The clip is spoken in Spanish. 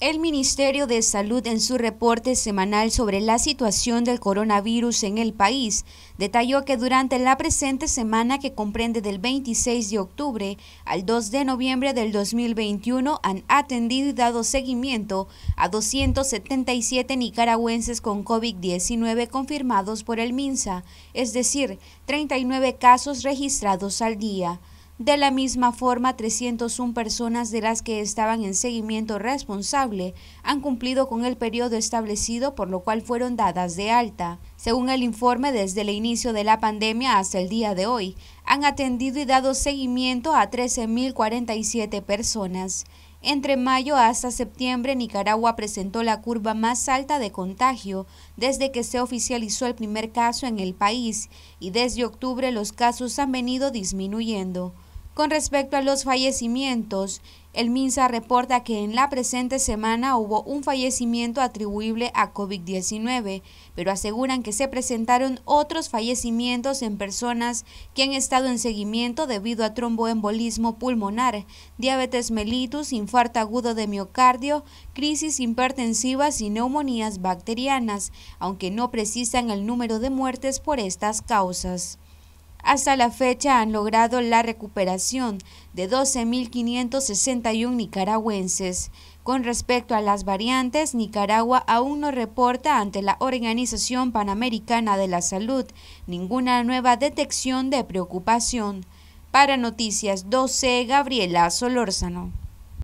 El Ministerio de Salud en su reporte semanal sobre la situación del coronavirus en el país detalló que durante la presente semana que comprende del 26 de octubre al 2 de noviembre del 2021 han atendido y dado seguimiento a 277 nicaragüenses con COVID-19 confirmados por el MINSA, es decir, 39 casos registrados al día. De la misma forma, 301 personas de las que estaban en seguimiento responsable han cumplido con el periodo establecido, por lo cual fueron dadas de alta. Según el informe, desde el inicio de la pandemia hasta el día de hoy, han atendido y dado seguimiento a 13.047 personas. Entre mayo hasta septiembre, Nicaragua presentó la curva más alta de contagio desde que se oficializó el primer caso en el país y desde octubre los casos han venido disminuyendo. Con respecto a los fallecimientos, el MINSA reporta que en la presente semana hubo un fallecimiento atribuible a COVID-19, pero aseguran que se presentaron otros fallecimientos en personas que han estado en seguimiento debido a tromboembolismo pulmonar, diabetes mellitus, infarto agudo de miocardio, crisis hipertensivas y neumonías bacterianas, aunque no precisan el número de muertes por estas causas. Hasta la fecha han logrado la recuperación de 12.561 nicaragüenses. Con respecto a las variantes, Nicaragua aún no reporta ante la Organización Panamericana de la Salud ninguna nueva detección de preocupación. Para Noticias 12, Gabriela Solórzano.